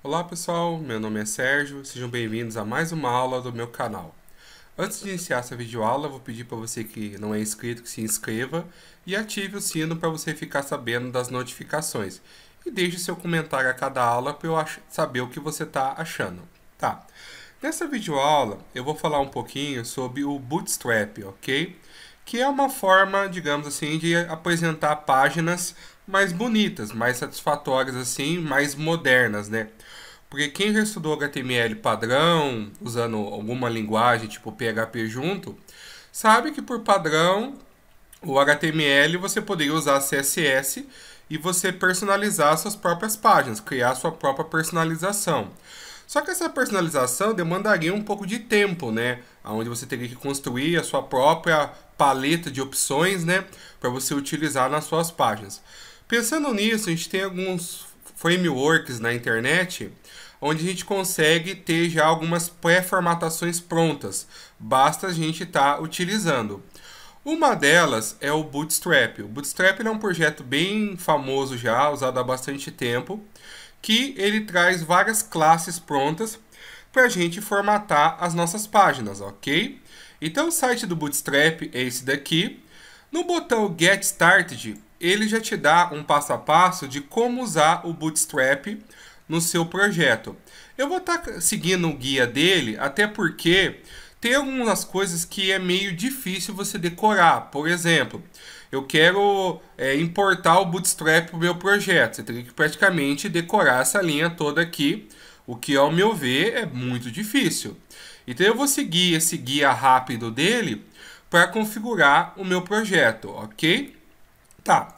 Olá pessoal, meu nome é Sérgio, sejam bem-vindos a mais uma aula do meu canal. Antes de iniciar essa videoaula, vou pedir para você que não é inscrito que se inscreva e ative o sino para você ficar sabendo das notificações. E deixe seu comentário a cada aula para eu saber o que você está achando. Tá. Nessa videoaula eu vou falar um pouquinho sobre o Bootstrap, ok? Que é uma forma, digamos assim, de apresentar páginas mais bonitas, mais satisfatórias assim, mais modernas, né? Porque quem já estudou HTML padrão, usando alguma linguagem tipo PHP junto, sabe que por padrão o HTML você poderia usar CSS e você personalizar suas próprias páginas, criar sua própria personalização. Só que essa personalização demandaria um pouco de tempo, né? Onde você teria que construir a sua própria paleta de opções, né? Para você utilizar nas suas páginas. Pensando nisso, a gente tem alguns frameworks na internet onde a gente consegue ter já algumas pré-formatações prontas, basta a gente estar tá utilizando. Uma delas é o Bootstrap. O Bootstrap é um projeto bem famoso já, usado há bastante tempo, que ele traz várias classes prontas para a gente formatar as nossas páginas, ok? Então o site do Bootstrap é esse daqui. No botão Get Started, ele já te dá um passo a passo de como usar o Bootstrap no seu projeto. Eu vou estar tá seguindo o guia dele, até porque tem algumas coisas que é meio difícil você decorar. Por exemplo, eu quero é, importar o Bootstrap para o meu projeto. Você tem que praticamente decorar essa linha toda aqui, o que, ao meu ver, é muito difícil. Então, eu vou seguir esse guia rápido dele para configurar o meu projeto, ok? Tá.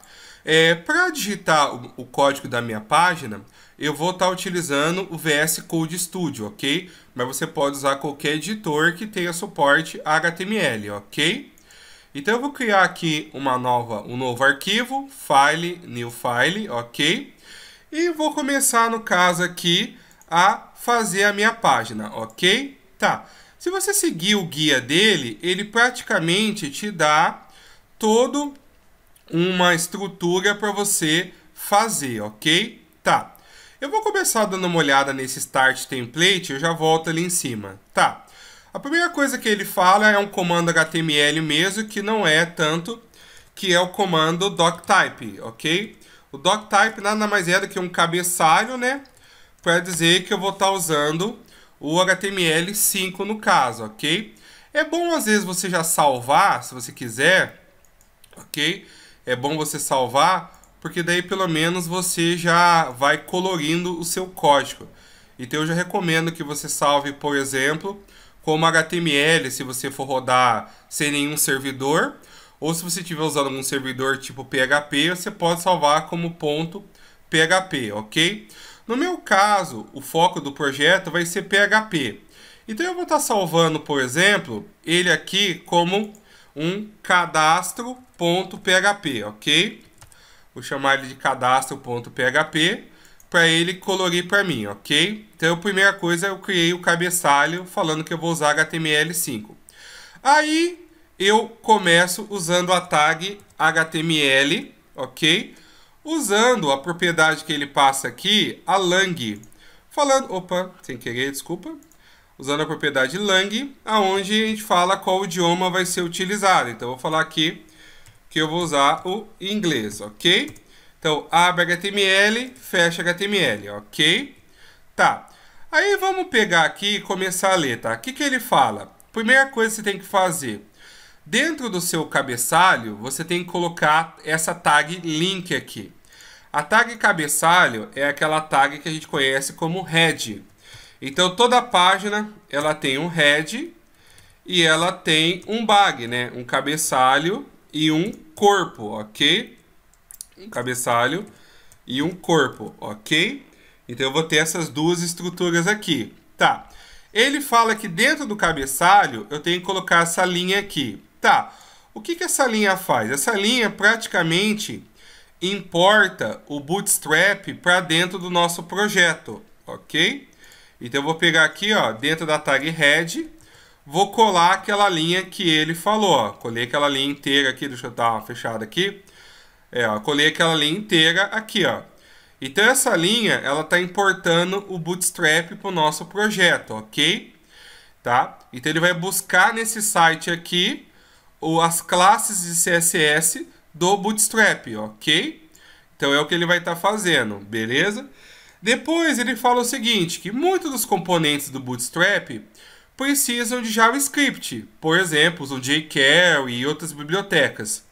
É, Para digitar o, o, código da minha página, eu vou estar tá utilizando o VS Code Studio, ok? Mas você pode usar qualquer editor que tenha suporte HTML, ok? Então eu vou criar aqui uma nova, um novo arquivo, file, new file, ok? E vou começar, no caso aqui, a fazer a minha página, ok? Tá. Se você seguir o guia dele, ele praticamente te dá todo uma estrutura para você fazer, ok? Tá. Eu vou começar dando uma olhada nesse Start Template, eu já volto ali em cima. Tá. A primeira coisa que ele fala é um comando HTML mesmo, que não é tanto, que é o comando doctype, ok? O doctype nada mais é do que um cabeçalho, né? Para dizer que eu vou estar tá usando o HTML5 no caso, ok? É bom às vezes você já salvar, se você quiser, ok? é bom você salvar, porque daí pelo menos você já vai colorindo o seu código. Então eu já recomendo que você salve, por exemplo, como HTML, se você for rodar sem nenhum servidor, ou se você estiver usando algum servidor tipo PHP, você pode salvar como ponto PHP, ok? No meu caso, o foco do projeto vai ser PHP. Então eu vou estar salvando, por exemplo, ele aqui como um cadastro.php, ok? Vou chamar ele de cadastro.php para ele colorir para mim, ok? Então, a primeira coisa, eu criei o cabeçalho falando que eu vou usar HTML5. Aí, eu começo usando a tag HTML, ok? Usando a propriedade que ele passa aqui, a lang. Falando, opa, sem querer, desculpa usando a propriedade lang, aonde a gente fala qual idioma vai ser utilizado. Então, eu vou falar aqui que eu vou usar o inglês, ok? Então, abre HTML, fecha HTML, ok? Tá. Aí vamos pegar aqui e começar a ler, tá? O que, que ele fala? Primeira coisa que você tem que fazer. Dentro do seu cabeçalho, você tem que colocar essa tag link aqui. A tag cabeçalho é aquela tag que a gente conhece como head. Então toda página ela tem um head e ela tem um bag, né? Um cabeçalho e um corpo, ok? Um cabeçalho e um corpo, ok? Então eu vou ter essas duas estruturas aqui, tá? Ele fala que dentro do cabeçalho eu tenho que colocar essa linha aqui, tá? O que, que essa linha faz? Essa linha praticamente importa o Bootstrap para dentro do nosso projeto, ok? Então eu vou pegar aqui, ó, dentro da tag head, vou colar aquela linha que ele falou, ó. Colei aquela linha inteira aqui, deixa eu dar uma fechada aqui. É, ó, colei aquela linha inteira aqui, ó. Então essa linha, ela está importando o Bootstrap para o nosso projeto, ok? Tá? Então ele vai buscar nesse site aqui o, as classes de CSS do Bootstrap, ok? Então é o que ele vai estar tá fazendo, beleza? Depois ele fala o seguinte, que muitos dos componentes do Bootstrap precisam de JavaScript, por exemplo, o jQuery e outras bibliotecas.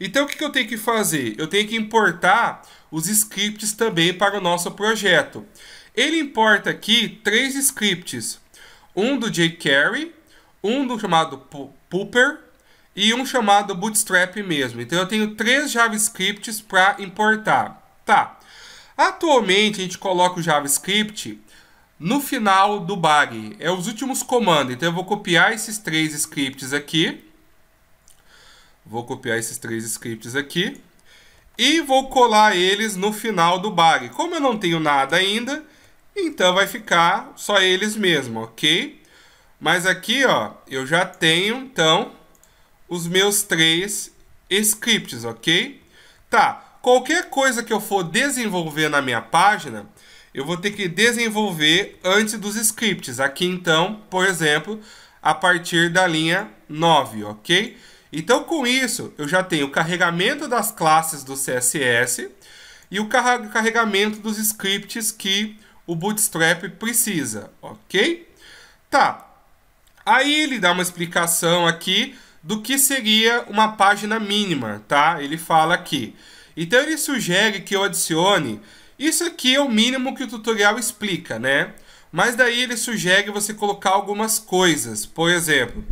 Então o que eu tenho que fazer? Eu tenho que importar os scripts também para o nosso projeto. Ele importa aqui três scripts, um do jQuery, um do chamado Pooper e um chamado Bootstrap mesmo. Então eu tenho três JavaScripts para importar. Tá. Atualmente a gente coloca o JavaScript no final do body. É os últimos comandos. Então eu vou copiar esses três scripts aqui. Vou copiar esses três scripts aqui. E vou colar eles no final do body. Como eu não tenho nada ainda, então vai ficar só eles mesmo, ok? Mas aqui, ó, eu já tenho, então, os meus três scripts, ok? Tá, Qualquer coisa que eu for desenvolver na minha página, eu vou ter que desenvolver antes dos scripts. Aqui então, por exemplo, a partir da linha 9, ok? Então com isso, eu já tenho o carregamento das classes do CSS e o carregamento dos scripts que o Bootstrap precisa, ok? Tá, aí ele dá uma explicação aqui do que seria uma página mínima, tá? Ele fala aqui... Então ele sugere que eu adicione. Isso aqui é o mínimo que o tutorial explica, né? Mas daí ele sugere você colocar algumas coisas. Por exemplo,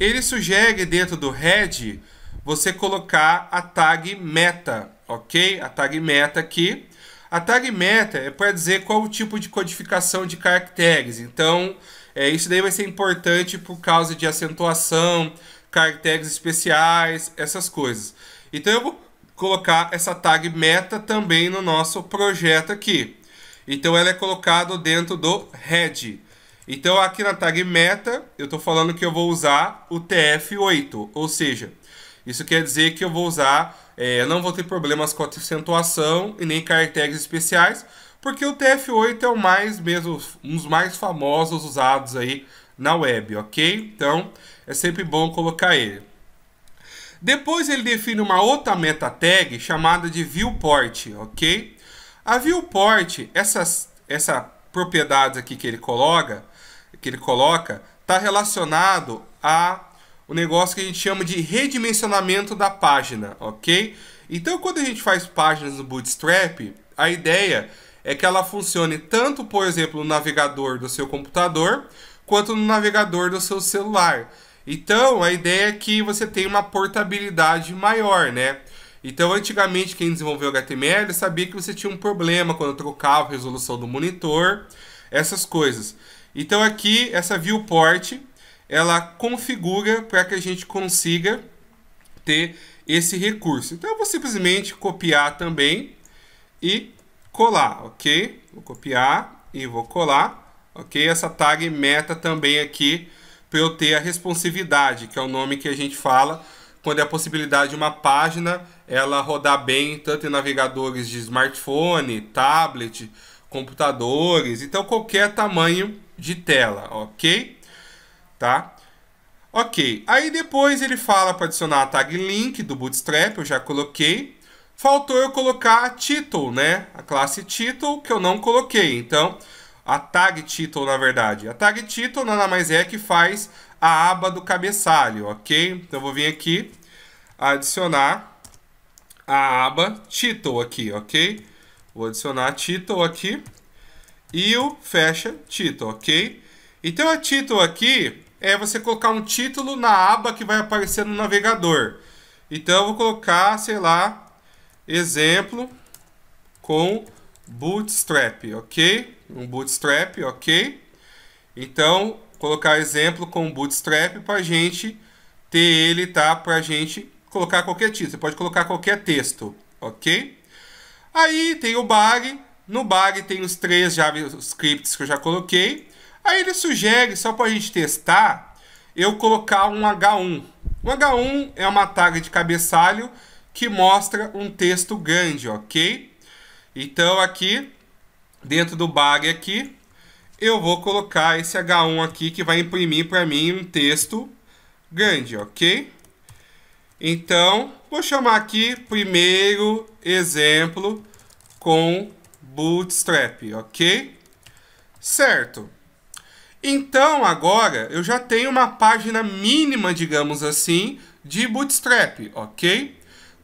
ele sugere dentro do head você colocar a tag meta, ok? A tag meta aqui. A tag meta é para dizer qual o tipo de codificação de caracteres. Então, é, isso daí vai ser importante por causa de acentuação, caracteres especiais, essas coisas. Então eu vou colocar essa tag meta também no nosso projeto aqui. Então ela é colocada dentro do head. Então aqui na tag meta, eu estou falando que eu vou usar o TF8, ou seja, isso quer dizer que eu vou usar, é, não vou ter problemas com acentuação e nem car tags especiais, porque o TF8 é o mais mesmo, um dos mais famosos usados aí na web, ok? Então é sempre bom colocar ele. Depois ele define uma outra meta tag chamada de viewport, ok? A viewport, essas, essa propriedade aqui que ele coloca, que ele coloca, está relacionado a o negócio que a gente chama de redimensionamento da página, ok? Então, quando a gente faz páginas no Bootstrap, a ideia é que ela funcione tanto, por exemplo, no navegador do seu computador, quanto no navegador do seu celular. Então, a ideia é que você tem uma portabilidade maior, né? Então, antigamente, quem desenvolveu HTML sabia que você tinha um problema quando trocava a resolução do monitor, essas coisas. Então, aqui, essa viewport, ela configura para que a gente consiga ter esse recurso. Então, eu vou simplesmente copiar também e colar, ok? Vou copiar e vou colar, ok? Essa tag meta também aqui, para eu ter a responsividade, que é o nome que a gente fala quando é a possibilidade de uma página ela rodar bem tanto em navegadores de smartphone, tablet, computadores, então qualquer tamanho de tela, ok? Tá? Ok, aí depois ele fala para adicionar a tag link do Bootstrap, eu já coloquei. Faltou eu colocar título, né? A classe título que eu não coloquei. Então, a tag title, na verdade. A tag title nada mais é que faz a aba do cabeçalho, ok? Então eu vou vir aqui, adicionar a aba title aqui, ok? Vou adicionar title aqui e o fecha title ok? Então a title aqui é você colocar um título na aba que vai aparecer no navegador. Então eu vou colocar, sei lá, exemplo com Bootstrap, ok? um bootstrap, ok? Então, colocar exemplo com bootstrap para a gente ter ele, tá? Para a gente colocar qualquer título. Você pode colocar qualquer texto, ok? Aí tem o bag. No bag tem os três JavaScripts que eu já coloquei. Aí ele sugere, só para a gente testar, eu colocar um H1. Um H1 é uma tag de cabeçalho que mostra um texto grande, ok? Então aqui dentro do bag aqui, eu vou colocar esse H1 aqui que vai imprimir para mim um texto grande, ok? Então, vou chamar aqui primeiro exemplo com Bootstrap, ok? Certo. Então, agora, eu já tenho uma página mínima, digamos assim, de Bootstrap, ok?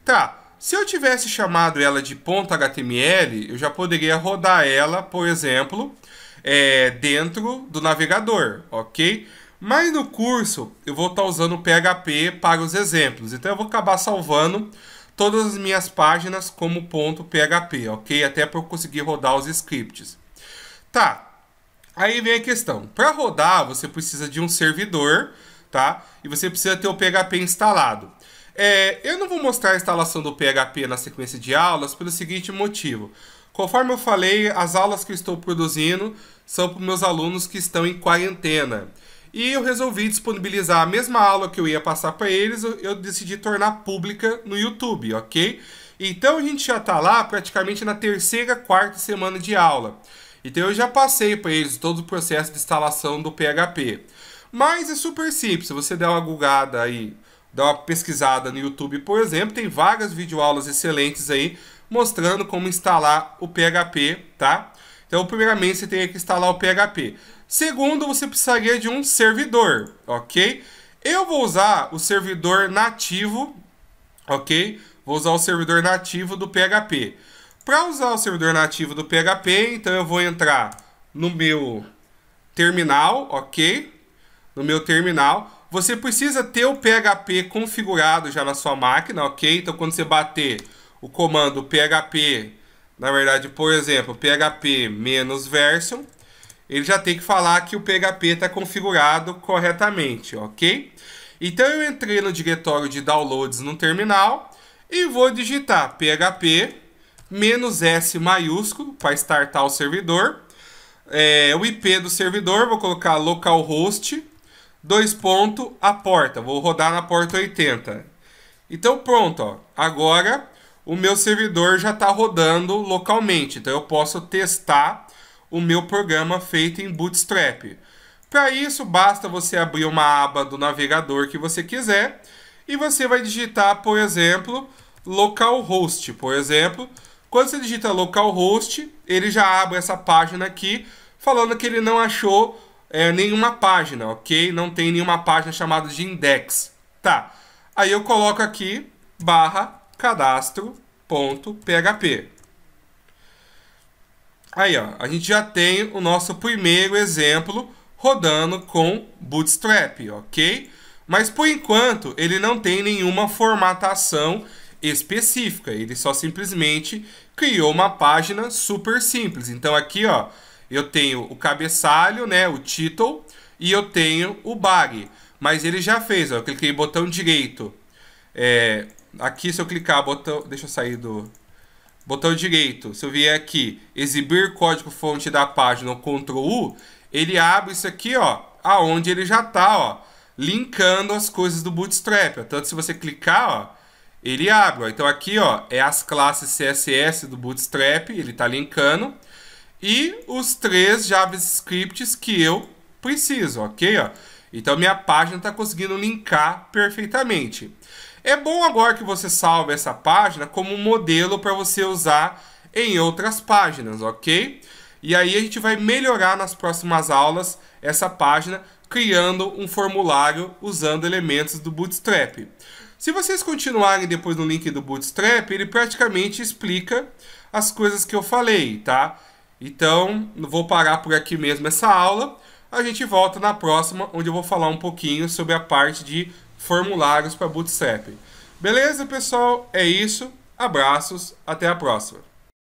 Tá, se eu tivesse chamado ela de ponto HTML, eu já poderia rodar ela, por exemplo, é, dentro do navegador, ok? Mas no curso eu vou estar tá usando PHP para os exemplos, então eu vou acabar salvando todas as minhas páginas como ponto .php, ok? Até para eu conseguir rodar os scripts. Tá, aí vem a questão. Para rodar, você precisa de um servidor, tá? E você precisa ter o PHP instalado. É, eu não vou mostrar a instalação do PHP na sequência de aulas pelo seguinte motivo. Conforme eu falei, as aulas que eu estou produzindo são para meus alunos que estão em quarentena. E eu resolvi disponibilizar a mesma aula que eu ia passar para eles, eu decidi tornar pública no YouTube, ok? Então a gente já está lá praticamente na terceira, quarta semana de aula. Então eu já passei para eles todo o processo de instalação do PHP. Mas é super simples, se você der uma googada aí Dá uma pesquisada no YouTube, por exemplo, tem várias videoaulas excelentes aí mostrando como instalar o PHP, tá? Então, primeiramente, você tem que instalar o PHP. Segundo, você precisaria de um servidor, ok? Eu vou usar o servidor nativo, ok? Vou usar o servidor nativo do PHP. Para usar o servidor nativo do PHP, então eu vou entrar no meu terminal, ok? No meu terminal você precisa ter o PHP configurado já na sua máquina, ok? Então quando você bater o comando PHP, na verdade, por exemplo, PHP menos version, ele já tem que falar que o PHP está configurado corretamente, ok? Então eu entrei no diretório de downloads no terminal e vou digitar PHP menos S maiúsculo para startar o servidor. É, o IP do servidor, vou colocar localhost dois pontos, a porta. Vou rodar na porta 80. Então pronto, ó. agora o meu servidor já está rodando localmente. Então eu posso testar o meu programa feito em Bootstrap. Para isso, basta você abrir uma aba do navegador que você quiser e você vai digitar, por exemplo, localhost. Por exemplo, quando você digita localhost, ele já abre essa página aqui falando que ele não achou é, nenhuma página, ok? Não tem nenhuma página chamada de index. Tá. Aí eu coloco aqui barra cadastro.php. Aí, ó, a gente já tem o nosso primeiro exemplo rodando com Bootstrap, ok? Mas por enquanto ele não tem nenhuma formatação específica, ele só simplesmente criou uma página super simples. Então aqui, ó, eu tenho o cabeçalho, né, o título, e eu tenho o bag. Mas ele já fez, ó, eu cliquei botão direito. É, aqui se eu clicar botão, deixa eu sair do botão direito. Se eu vier aqui, exibir código fonte da página, o Ctrl U, ele abre isso aqui, ó, aonde ele já tá, ó, linkando as coisas do Bootstrap. Tanto se você clicar, ó, ele abre. Ó. Então aqui, ó, é as classes CSS do Bootstrap, ele tá linkando e os três JavaScripts que eu preciso, ok? Então minha página está conseguindo linkar perfeitamente. É bom agora que você salve essa página como modelo para você usar em outras páginas, ok? E aí a gente vai melhorar nas próximas aulas essa página criando um formulário usando elementos do Bootstrap. Se vocês continuarem depois no link do Bootstrap, ele praticamente explica as coisas que eu falei, tá? Então, vou parar por aqui mesmo essa aula. A gente volta na próxima, onde eu vou falar um pouquinho sobre a parte de formulários para Bootstrap. Beleza, pessoal? É isso. Abraços. Até a próxima.